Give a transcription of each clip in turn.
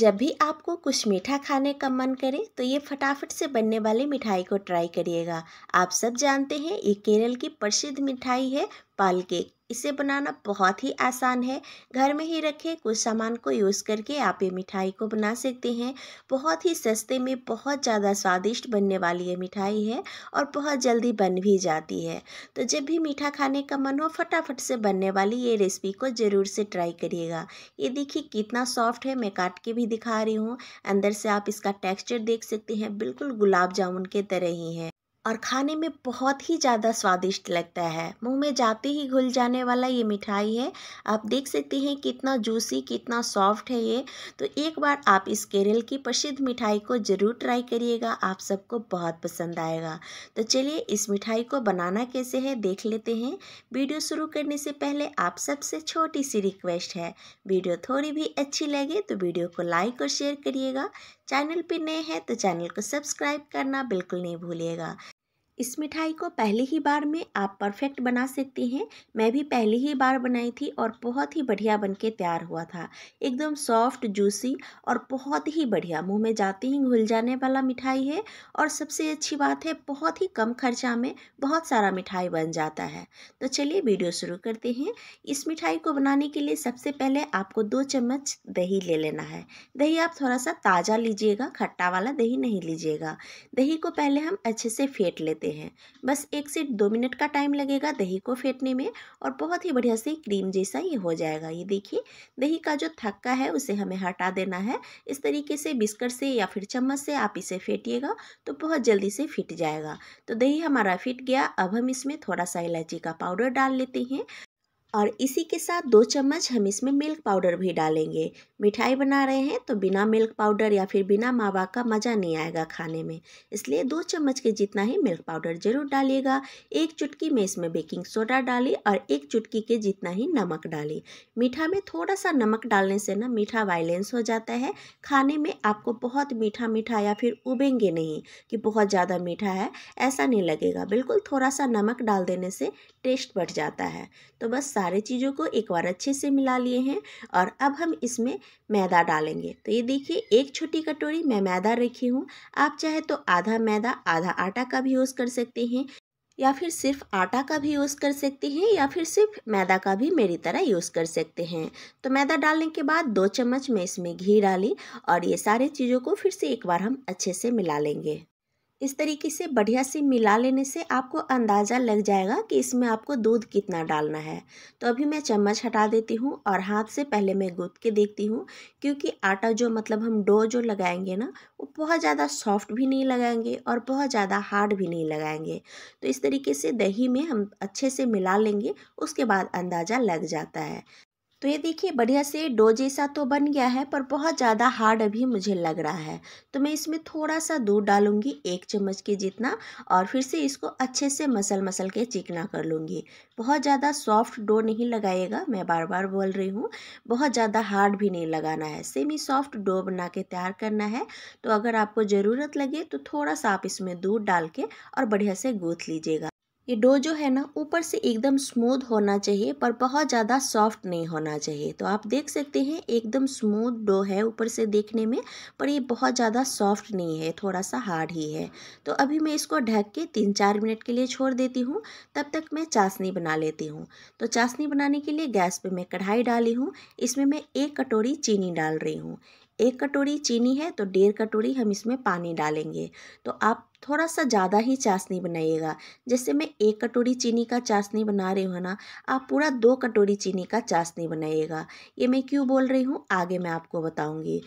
जब भी आपको कुछ मीठा खाने का मन करे तो ये फटाफट से बनने वाली मिठाई को ट्राई करिएगा आप सब जानते हैं ये केरल की प्रसिद्ध मिठाई है पाल केक इसे बनाना बहुत ही आसान है घर में ही रखे कुछ सामान को यूज़ करके आप ये मिठाई को बना सकते हैं बहुत ही सस्ते में बहुत ज़्यादा स्वादिष्ट बनने वाली ये मिठाई है और बहुत जल्दी बन भी जाती है तो जब भी मीठा खाने का मन हो फटाफट से बनने वाली ये रेसिपी को ज़रूर से ट्राई करिएगा ये देखिए कितना सॉफ्ट है मैं काट के भी दिखा रही हूँ अंदर से आप इसका टेक्स्चर देख सकते हैं बिल्कुल गुलाब जामुन के तरह ही है और खाने में बहुत ही ज़्यादा स्वादिष्ट लगता है मुंह में जाते ही घुल जाने वाला ये मिठाई है आप देख सकते हैं कितना जूसी कितना सॉफ्ट है ये तो एक बार आप इस केरल की प्रसिद्ध मिठाई को ज़रूर ट्राई करिएगा आप सबको बहुत पसंद आएगा तो चलिए इस मिठाई को बनाना कैसे है देख लेते हैं वीडियो शुरू करने से पहले आप सबसे छोटी सी रिक्वेस्ट है वीडियो थोड़ी भी अच्छी लगे तो वीडियो को लाइक और शेयर करिएगा चैनल पे नए हैं तो चैनल को सब्सक्राइब करना बिल्कुल नहीं भूलिएगा इस मिठाई को पहली ही बार में आप परफेक्ट बना सकती हैं मैं भी पहली ही बार बनाई थी और बहुत ही बढ़िया बन के तैयार हुआ था एकदम सॉफ्ट जूसी और बहुत ही बढ़िया मुंह में जाते ही घुल जाने वाला मिठाई है और सबसे अच्छी बात है बहुत ही कम खर्चा में बहुत सारा मिठाई बन जाता है तो चलिए वीडियो शुरू करते हैं इस मिठाई को बनाने के लिए सबसे पहले आपको दो चम्मच दही ले लेना है दही आप थोड़ा सा ताज़ा लीजिएगा खट्टा वाला दही नहीं लीजिएगा दही को पहले हम अच्छे से फेंट लेते लेते हैं बस एक से दो मिनट का टाइम लगेगा दही को फेंटने में और बहुत ही बढ़िया से क्रीम जैसा ये हो जाएगा ये देखिए दही का जो थक्का है उसे हमें हटा देना है इस तरीके से बिस्कट से या फिर चम्मच से आप इसे फेंटिएगा तो बहुत जल्दी से फिट जाएगा तो दही हमारा फिट गया अब हम इसमें थोड़ा सा इलायची का पाउडर डाल लेते हैं और इसी के साथ दो चम्मच हम इसमें मिल्क पाउडर भी डालेंगे मिठाई बना रहे हैं तो बिना मिल्क पाउडर या फिर बिना मावा का मज़ा नहीं आएगा खाने में इसलिए दो चम्मच के जितना ही मिल्क पाउडर ज़रूर डालिएगा एक चुटकी में इसमें बेकिंग सोडा डाली और एक चुटकी के जितना ही नमक डाली मीठा में थोड़ा सा नमक डालने से ना मीठा वायलेंस हो जाता है खाने में आपको बहुत मीठा मीठा या फिर उबेंगे नहीं कि बहुत ज़्यादा मीठा है ऐसा नहीं लगेगा बिल्कुल थोड़ा सा नमक डाल देने से टेस्ट बढ़ जाता है तो बस सारे चीज़ों को एक बार अच्छे से मिला लिए हैं और अब हम इसमें मैदा डालेंगे तो ये देखिए एक छोटी कटोरी मैं मैदा रखी हूँ आप चाहे तो आधा मैदा आधा आटा का भी यूज़ कर सकते हैं या फिर सिर्फ आटा का भी यूज़ कर सकते हैं या फिर सिर्फ मैदा का भी मेरी तरह यूज़ कर सकते हैं तो मैदा डालने के बाद दो चम्मच मैं इसमें घी डाली और ये सारे चीज़ों को फिर से एक बार हम अच्छे से मिला लेंगे इस तरीके से बढ़िया से मिला लेने से आपको अंदाज़ा लग जाएगा कि इसमें आपको दूध कितना डालना है तो अभी मैं चम्मच हटा देती हूँ और हाथ से पहले मैं गूँथ के देखती हूँ क्योंकि आटा जो मतलब हम डो जो लगाएंगे ना वो बहुत ज़्यादा सॉफ्ट भी नहीं लगाएंगे और बहुत ज़्यादा हार्ड भी नहीं लगाएंगे तो इस तरीके से दही में हम अच्छे से मिला लेंगे उसके बाद अंदाज़ा लग जाता है तो ये देखिए बढ़िया से डो जैसा तो बन गया है पर बहुत ज़्यादा हार्ड अभी मुझे लग रहा है तो मैं इसमें थोड़ा सा दूध डालूंगी एक चम्मच के जितना और फिर से इसको अच्छे से मसल मसल के चिकना कर लूँगी बहुत ज़्यादा सॉफ्ट डो नहीं लगाएगा मैं बार बार बोल रही हूँ बहुत ज़्यादा हार्ड भी नहीं लगाना है सेमी सॉफ्ट डो बना के तैयार करना है तो अगर आपको ज़रूरत लगे तो थोड़ा सा आप इसमें दूध डाल के और बढ़िया से गूँथ लीजिएगा ये डो जो है ना ऊपर से एकदम स्मूथ होना चाहिए पर बहुत ज़्यादा सॉफ्ट नहीं होना चाहिए तो आप देख सकते हैं एकदम स्मूथ डो है ऊपर से देखने में पर ये बहुत ज़्यादा सॉफ्ट नहीं है थोड़ा सा हार्ड ही है तो अभी मैं इसको ढक के तीन चार मिनट के लिए छोड़ देती हूँ तब तक मैं चाशनी बना लेती हूँ तो चाशनी बनाने के लिए गैस पर मैं कढ़ाई डाली हूँ इसमें मैं एक कटोरी चीनी डाल रही हूँ एक कटोरी चीनी है तो डेढ़ कटोरी हम इसमें पानी डालेंगे तो आप थोड़ा सा ज़्यादा ही चाशनी बनाइएगा जैसे मैं एक कटोरी चीनी का चाशनी बना रही हूँ ना आप पूरा दो कटोरी चीनी का चाशनी बनाइएगा ये मैं क्यों बोल रही हूँ आगे मैं आपको बताऊँगी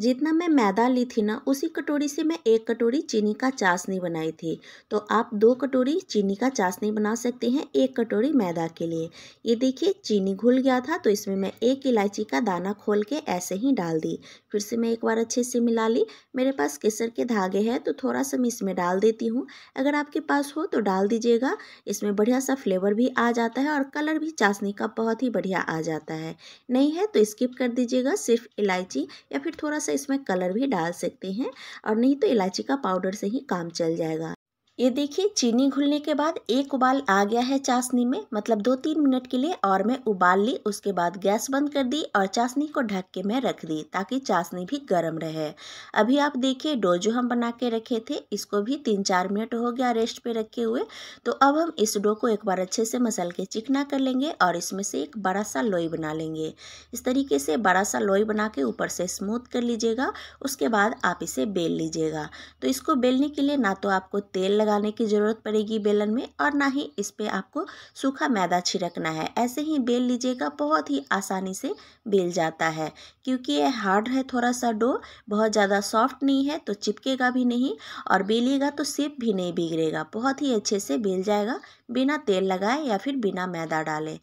जितना मैं मैदा ली थी ना उसी कटोरी से मैं एक कटोरी चीनी का चाशनी बनाई थी तो आप दो कटोरी चीनी का चाशनी बना सकते हैं एक कटोरी मैदा के लिए ये देखिए चीनी घुल गया था तो इसमें मैं एक इलायची का दाना खोल के ऐसे ही डाल दी फिर से मैं एक बार अच्छे से मिला ली मेरे पास केसर के धागे हैं तो थोड़ा सा मैं इसमें डाल देती हूँ अगर आपके पास हो तो डाल दीजिएगा इसमें बढ़िया सा फ्लेवर भी आ जाता है और कलर भी चाशनी का बहुत ही बढ़िया आ जाता है नहीं है तो स्किप कर दीजिएगा सिर्फ इलायची या फिर थोड़ा सा इसमें कलर भी डाल सकते हैं और नहीं तो इलायची का पाउडर से ही काम चल जाएगा ये देखिए चीनी घुलने के बाद एक उबाल आ गया है चाशनी में मतलब दो तीन मिनट के लिए और मैं उबाल ली उसके बाद गैस बंद कर दी और चाशनी को ढक के मैं रख दी ताकि चाशनी भी गर्म रहे अभी आप देखिए डो जो हम बना के रखे थे इसको भी तीन चार मिनट हो गया रेस्ट पे रखे हुए तो अब हम इस डो को एक बार अच्छे से मसल के चिकना कर लेंगे और इसमें से एक बड़ा सा लोई बना लेंगे इस तरीके से बड़ा सा लोई बना के ऊपर से स्मूथ कर लीजिएगा उसके बाद आप इसे बेल लीजिएगा तो इसको बेलने के लिए ना तो आपको तेल लगा लगाने की ज़रूरत पड़ेगी बेलन में और ना ही इस पर आपको सूखा मैदा छिड़कना है ऐसे ही बेल लीजिएगा बहुत ही आसानी से बेल जाता है क्योंकि ये हार्ड है थोड़ा सा डो बहुत ज़्यादा सॉफ्ट नहीं है तो चिपकेगा भी नहीं और बेलिएगा तो सिप भी नहीं बिगड़ेगा बहुत ही अच्छे से बेल जाएगा बिना तेल लगाए या फिर बिना मैदा डाले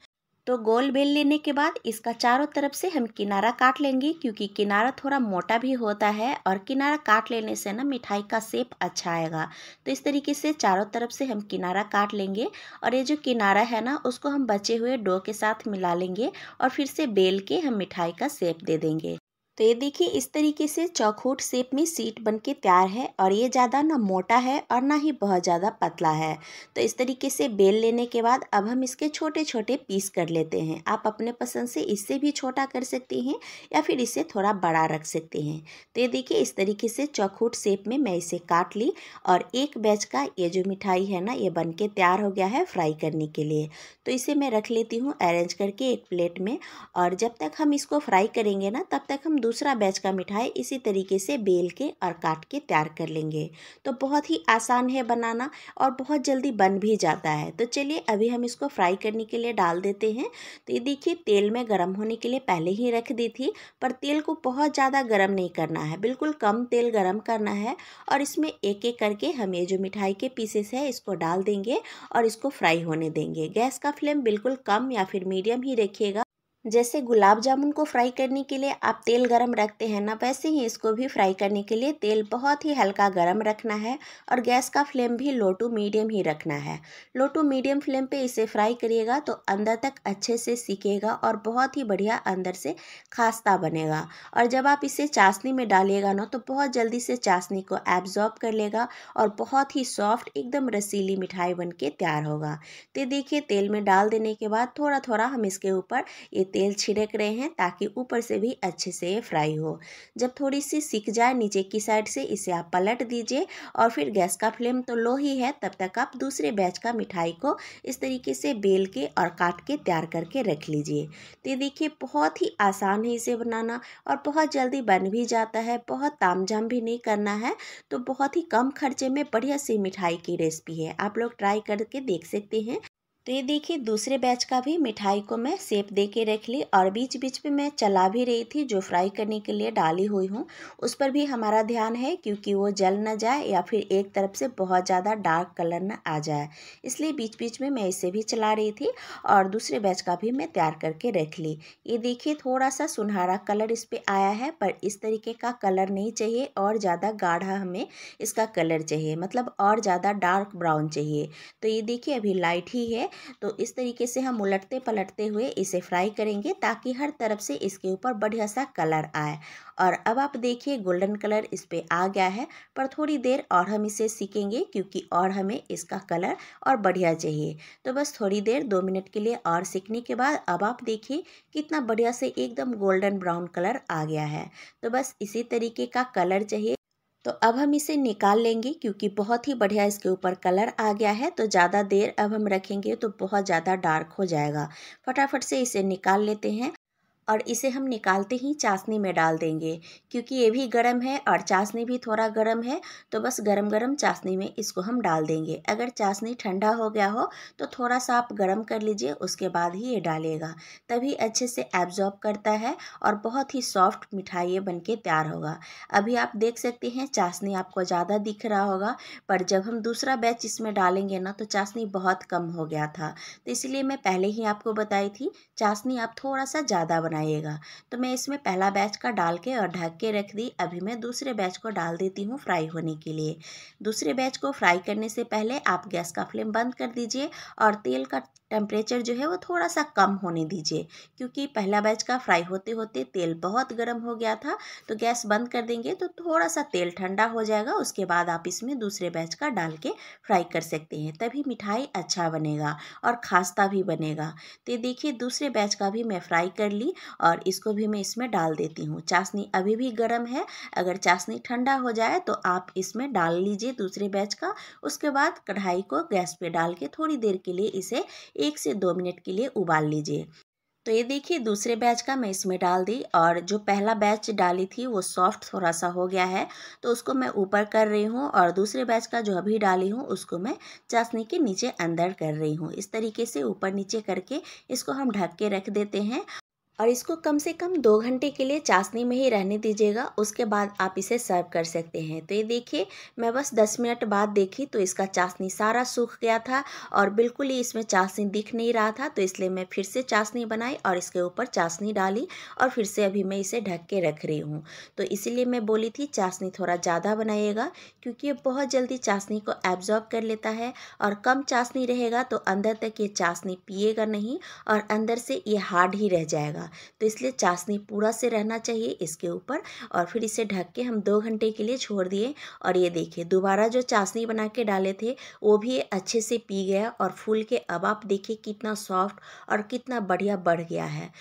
तो गोल बेल लेने के बाद इसका चारों तरफ से हम किनारा काट लेंगे क्योंकि किनारा थोड़ा मोटा भी होता है और किनारा काट लेने से ना मिठाई का सेप अच्छा आएगा तो इस तरीके से चारों तरफ से हम किनारा काट लेंगे और ये जो किनारा है ना उसको हम बचे हुए डो के साथ मिला लेंगे और फिर से बेल के हम मिठाई का सेप दे देंगे तो ये देखिए इस तरीके से चौखूट शेप में सीट बन के तैयार है और ये ज़्यादा ना मोटा है और ना ही बहुत ज़्यादा पतला है तो इस तरीके से बेल लेने के बाद अब हम इसके छोटे छोटे पीस कर लेते हैं आप अपने पसंद से इससे भी छोटा कर सकते हैं या फिर इसे थोड़ा बड़ा रख सकते हैं तो ये देखिए इस तरीके से चौखूट सेप में मैं इसे काट ली और एक बैच का ये जो मिठाई है ना ये बन के तैयार हो गया है फ्राई करने के लिए तो इसे मैं रख लेती हूँ अरेंज करके एक प्लेट में और जब तक हम इसको फ्राई करेंगे ना तब तक हम दूसरा बैच का मिठाई इसी तरीके से बेल के और काट के तैयार कर लेंगे तो बहुत ही आसान है बनाना और बहुत जल्दी बन भी जाता है तो चलिए अभी हम इसको फ्राई करने के लिए डाल देते हैं तो ये देखिए तेल में गर्म होने के लिए पहले ही रख दी थी पर तेल को बहुत ज़्यादा गर्म नहीं करना है बिल्कुल कम तेल गर्म करना है और इसमें एक एक करके हम ये जो मिठाई के पीसेस है इसको डाल देंगे और इसको फ्राई होने देंगे गैस का फ्लेम बिल्कुल कम या फिर मीडियम ही रखिएगा जैसे गुलाब जामुन को फ्राई करने के लिए आप तेल गरम रखते हैं ना वैसे ही इसको भी फ्राई करने के लिए तेल बहुत ही हल्का गरम रखना है और गैस का फ्लेम भी लो टू मीडियम ही रखना है लो टू मीडियम फ्लेम पे इसे फ्राई करिएगा तो अंदर तक अच्छे से सीखेगा और बहुत ही बढ़िया अंदर से खास्ता बनेगा और जब आप इसे चाशनी में डालिएगा ना तो बहुत जल्दी से चाशनी को एब्जॉर्ब कर लेगा और बहुत ही सॉफ्ट एकदम रसीली मिठाई बन के तैयार होगा तो देखिए तेल में डाल देने के बाद थोड़ा थोड़ा हम इसके ऊपर ये तेल छिड़क रहे हैं ताकि ऊपर से भी अच्छे से फ्राई हो जब थोड़ी सी सीख जाए नीचे की साइड से इसे आप पलट दीजिए और फिर गैस का फ्लेम तो लो ही है तब तक आप दूसरे बैच का मिठाई को इस तरीके से बेल के और काट के तैयार करके रख लीजिए तो ये देखिए बहुत ही आसान है इसे बनाना और बहुत जल्दी बन भी जाता है बहुत तामझाम भी नहीं करना है तो बहुत ही कम खर्चे में बढ़िया सी मिठाई की रेसिपी है आप लोग ट्राई करके देख सकते हैं तो ये देखिए दूसरे बैच का भी मिठाई को मैं सेप दे के रख ली और बीच बीच में मैं चला भी रही थी जो फ्राई करने के लिए डाली हुई हूँ उस पर भी हमारा ध्यान है क्योंकि वो जल ना जाए या फिर एक तरफ से बहुत ज़्यादा डार्क कलर ना आ जाए इसलिए बीच बीच में मैं इसे भी चला रही थी और दूसरे बैच का भी मैं तैयार करके रख ली ये देखिए थोड़ा सा सुनहरा कलर इस पर आया है पर इस तरीके का कलर नहीं चाहिए और ज़्यादा गाढ़ा हमें इसका कलर चाहिए मतलब और ज़्यादा डार्क ब्राउन चाहिए तो ये देखिए अभी लाइट ही है तो इस तरीके से हम उलटते पलटते हुए इसे फ्राई करेंगे ताकि हर तरफ से इसके ऊपर बढ़िया सा कलर आए और अब आप देखिए गोल्डन कलर इस पर आ गया है पर थोड़ी देर और हम इसे सीखेंगे क्योंकि और हमें इसका कलर और बढ़िया चाहिए तो बस थोड़ी देर दो मिनट के लिए और सीखने के बाद अब आप देखिए कितना बढ़िया से एकदम गोल्डन ब्राउन कलर आ गया है तो बस इसी तरीके का कलर चाहिए तो अब हम इसे निकाल लेंगे क्योंकि बहुत ही बढ़िया इसके ऊपर कलर आ गया है तो ज़्यादा देर अब हम रखेंगे तो बहुत ज़्यादा डार्क हो जाएगा फटाफट से इसे निकाल लेते हैं और इसे हम निकालते ही चाशनी में डाल देंगे क्योंकि ये भी गर्म है और चाशनी भी थोड़ा गर्म है तो बस गरम गरम चाशनी में इसको हम डाल देंगे अगर चाशनी ठंडा हो गया हो तो थोड़ा सा आप गर्म कर लीजिए उसके बाद ही ये डालेगा तभी अच्छे से एब्जॉर्ब करता है और बहुत ही सॉफ्ट मिठाई ये बन के तैयार होगा अभी आप देख सकते हैं चाशनी आपको ज़्यादा दिख रहा होगा पर जब हम दूसरा बैच इसमें डालेंगे ना तो चाशनी बहुत कम हो गया था तो इसलिए मैं पहले ही आपको बताई थी चाशनी आप थोड़ा सा ज़्यादा बनाइएगा तो मैं इसमें पहला बैच का डाल के और ढक के रख दी अभी मैं दूसरे बैच को डाल देती हूँ फ्राई होने के लिए दूसरे बैच को फ्राई करने से पहले आप गैस का फ्लेम बंद कर दीजिए और तेल का टेम्परेचर जो है वो थोड़ा सा कम होने दीजिए क्योंकि पहला बैच का फ्राई होते होते तेल बहुत गर्म हो गया था तो गैस बंद कर देंगे तो थोड़ा सा तेल ठंडा हो जाएगा उसके बाद आप इसमें दूसरे बैच का डाल के फ्राई कर सकते हैं तभी मिठाई अच्छा बनेगा और खास्ता भी बनेगा तो देखिए दूसरे बैच का भी मैं फ्राई कर ली और इसको भी मैं इसमें डाल देती हूँ चाशनी अभी भी गर्म है अगर चाशनी ठंडा हो जाए तो आप इसमें डाल लीजिए दूसरे बैच का उसके बाद कढ़ाई को गैस पर डाल के थोड़ी देर के लिए इसे एक से दो मिनट के लिए उबाल लीजिए तो ये देखिए दूसरे बैच का मैं इसमें डाल दी और जो पहला बैच डाली थी वो सॉफ्ट थोड़ा सा हो गया है तो उसको मैं ऊपर कर रही हूँ और दूसरे बैच का जो अभी डाली हूँ उसको मैं चाशनी के नीचे अंदर कर रही हूँ इस तरीके से ऊपर नीचे करके इसको हम ढक के रख देते हैं और इसको कम से कम दो घंटे के लिए चाशनी में ही रहने दीजिएगा उसके बाद आप इसे सर्व कर सकते हैं तो ये देखिए मैं बस दस मिनट बाद देखी तो इसका चाशनी सारा सूख गया था और बिल्कुल ही इसमें चाशनी दिख नहीं रहा था तो इसलिए मैं फिर से चाशनी बनाई और इसके ऊपर चाशनी डाली और फिर से अभी मैं इसे ढक के रख रही हूँ तो इसीलिए मैं बोली थी चाशनी थोड़ा ज़्यादा बनाइएगा क्योंकि ये बहुत जल्दी चाशनी को एब्जॉर्ब कर लेता है और कम चाशनी रहेगा तो अंदर तक ये चाशनी पिएगा नहीं और अंदर से ये हार्ड ही रह जाएगा रहेगा तो इसलिए चाशनी पूरा से रहना चाहिए इसके ऊपर और फिर इसे ढक के हम दो घंटे के लिए छोड़ दिए और ये देखिए दोबारा जो चाशनी बना के डाले थे वो भी अच्छे से पी गया और फूल के अब आप देखिए कितना सॉफ्ट और कितना बढ़िया बढ़ गया है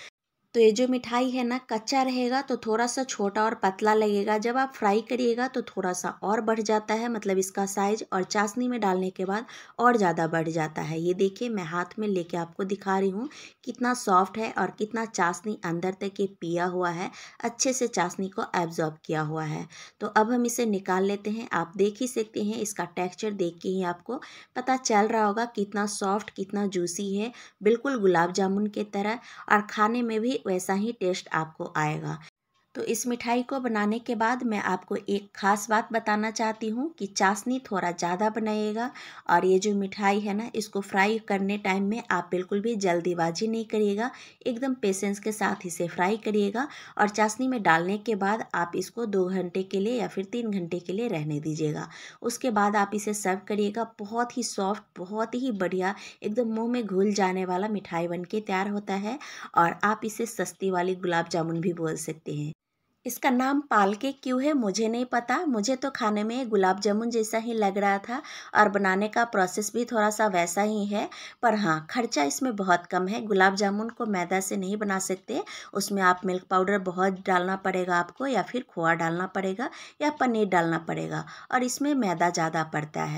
तो ये जो मिठाई है ना कच्चा रहेगा तो थोड़ा सा छोटा और पतला लगेगा जब आप फ्राई करिएगा तो थोड़ा सा और बढ़ जाता है मतलब इसका साइज और चाशनी में डालने के बाद और ज़्यादा बढ़ जाता है ये देखिए मैं हाथ में लेके आपको दिखा रही हूँ कितना सॉफ्ट है और कितना चाशनी अंदर तक ये पिया हुआ है अच्छे से चाशनी को एब्जॉर्ब किया हुआ है तो अब हम इसे निकाल लेते हैं आप देख ही सकते हैं इसका टेक्स्चर देख के ही आपको पता चल रहा होगा कितना सॉफ्ट कितना जूसी है बिल्कुल गुलाब जामुन के तरह और खाने में भी वैसा ही टेस्ट आपको आएगा तो इस मिठाई को बनाने के बाद मैं आपको एक ख़ास बात बताना चाहती हूँ कि चाशनी थोड़ा ज़्यादा बनाइएगा और ये जो मिठाई है ना इसको फ्राई करने टाइम में आप बिल्कुल भी जल्दीबाजी नहीं करिएगा एकदम पेशेंस के साथ इसे फ्राई करिएगा और चाशनी में डालने के बाद आप इसको दो घंटे के लिए या फिर तीन घंटे के लिए रहने दीजिएगा उसके बाद आप इसे सर्व करिएगा बहुत ही सॉफ्ट बहुत ही बढ़िया एकदम मुँह में घुल जाने वाला मिठाई बन के तैयार होता है और आप इसे सस्ती वाली गुलाब जामुन भी बोल सकते हैं इसका नाम पालके क्यों है मुझे नहीं पता मुझे तो खाने में गुलाब जामुन जैसा ही लग रहा था और बनाने का प्रोसेस भी थोड़ा सा वैसा ही है पर हाँ खर्चा इसमें बहुत कम है गुलाब जामुन को मैदा से नहीं बना सकते उसमें आप मिल्क पाउडर बहुत डालना पड़ेगा आपको या फिर खोआ डालना पड़ेगा या पनीर डालना पड़ेगा और इसमें मैदा ज़्यादा पड़ता है